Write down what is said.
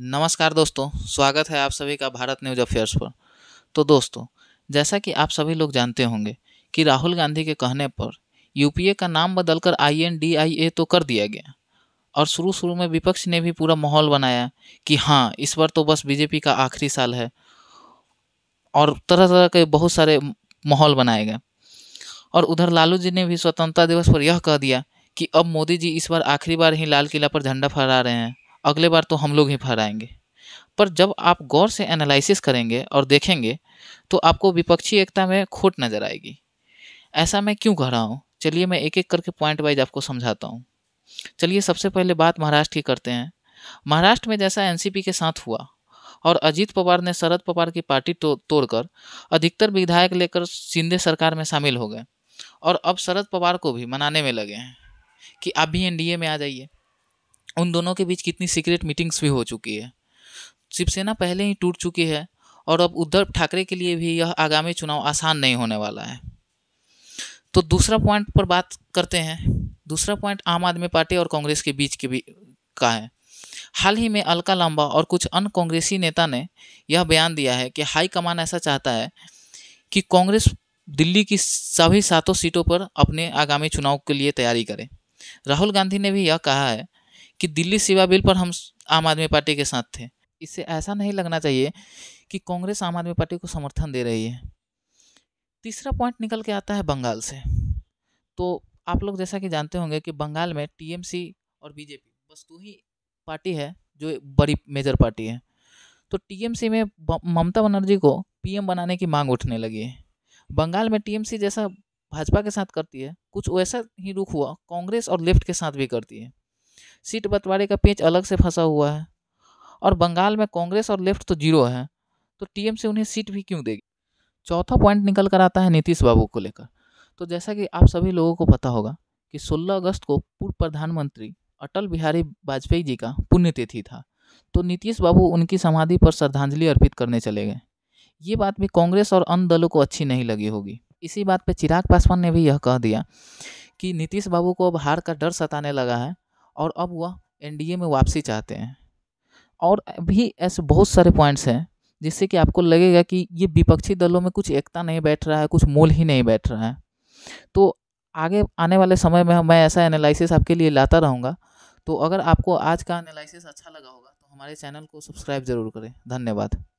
नमस्कार दोस्तों स्वागत है आप सभी का भारत न्यूज अफेयर्स पर तो दोस्तों जैसा कि आप सभी लोग जानते होंगे कि राहुल गांधी के कहने पर यूपीए का नाम बदलकर आईएनडीआईए तो कर दिया गया और शुरू शुरू में विपक्ष ने भी पूरा माहौल बनाया कि हाँ इस बार तो बस बीजेपी का आखिरी साल है और तरह तरह के बहुत सारे माहौल बनाए गए और उधर लालू जी ने भी स्वतंत्रता दिवस पर यह कह दिया कि अब मोदी जी इस बार आखिरी बार ही लाल किला पर झंडा फहरा रहे हैं अगले बार तो हम लोग ही फहराएंगे पर जब आप गौर से एनालिसिस करेंगे और देखेंगे तो आपको विपक्षी एकता में खोट नजर आएगी ऐसा मैं क्यों कह रहा हूँ चलिए मैं एक एक करके पॉइंट वाइज आपको समझाता हूँ चलिए सबसे पहले बात महाराष्ट्र की करते हैं महाराष्ट्र में जैसा एनसीपी के साथ हुआ और अजीत पवार ने शरद पवार की पार्टी तो, तोड़कर अधिकतर विधायक लेकर शिंदे सरकार में शामिल हो गए और अब शरद पवार को भी मनाने में लगे हैं कि आप भी एनडीए में आ जाइए उन दोनों के बीच कितनी सीक्रेट मीटिंग्स भी हो चुकी है शिवसेना पहले ही टूट चुकी है और अब उद्धव ठाकरे के लिए भी यह आगामी चुनाव आसान नहीं होने वाला है तो दूसरा पॉइंट पर बात करते हैं दूसरा पॉइंट आम आदमी पार्टी और कांग्रेस के बीच के भी का है हाल ही में अलका लांबा और कुछ अन्य कांग्रेसी नेता ने यह बयान दिया है कि हाईकमान ऐसा चाहता है कि कांग्रेस दिल्ली की सभी सातों सीटों पर अपने आगामी चुनाव के लिए तैयारी करे राहुल गांधी ने भी यह कहा है कि दिल्ली सिवा बिल पर हम आम आदमी पार्टी के साथ थे इससे ऐसा नहीं लगना चाहिए कि कांग्रेस आम आदमी पार्टी को समर्थन दे रही है तीसरा पॉइंट निकल के आता है बंगाल से तो आप लोग जैसा कि जानते होंगे कि बंगाल में टीएमसी और बीजेपी बस दो ही पार्टी है जो बड़ी मेजर पार्टी है तो टीएमसी में ममता बनर्जी को पीएम बनाने की मांग उठने लगी है बंगाल में टीएमसी जैसा भाजपा के साथ करती है कुछ वैसा ही रुख हुआ कांग्रेस और लेफ्ट के साथ भी करती है सीट बंटवारे का पेच अलग से फंसा हुआ है और बंगाल में कांग्रेस और लेफ्ट तो जीरो है तो टीएमसी उन्हें सीट भी क्यों देगी चौथा पॉइंट निकल कर आता है नीतीश बाबू को लेकर तो जैसा कि आप सभी लोगों को पता होगा कि 16 अगस्त को पूर्व प्रधानमंत्री अटल बिहारी वाजपेयी जी का पुण्यतिथि था तो नीतीश बाबू उनकी समाधि पर श्रद्धांजलि अर्पित करने चले गए ये बात भी कांग्रेस और अन्य दलों को अच्छी नहीं लगी होगी इसी बात पर चिराग पासवान ने भी यह कह दिया कि नीतीश बाबू को अब हार का डर सताने लगा है और अब वह एनडीए में वापसी चाहते हैं और भी ऐसे बहुत सारे पॉइंट्स हैं जिससे कि आपको लगेगा कि ये विपक्षी दलों में कुछ एकता नहीं बैठ रहा है कुछ मूल ही नहीं बैठ रहा है तो आगे आने वाले समय में मैं ऐसा एनालिसिस आपके लिए लाता रहूँगा तो अगर आपको आज का एनालिसिस अच्छा लगा होगा तो हमारे चैनल को सब्सक्राइब ज़रूर करें धन्यवाद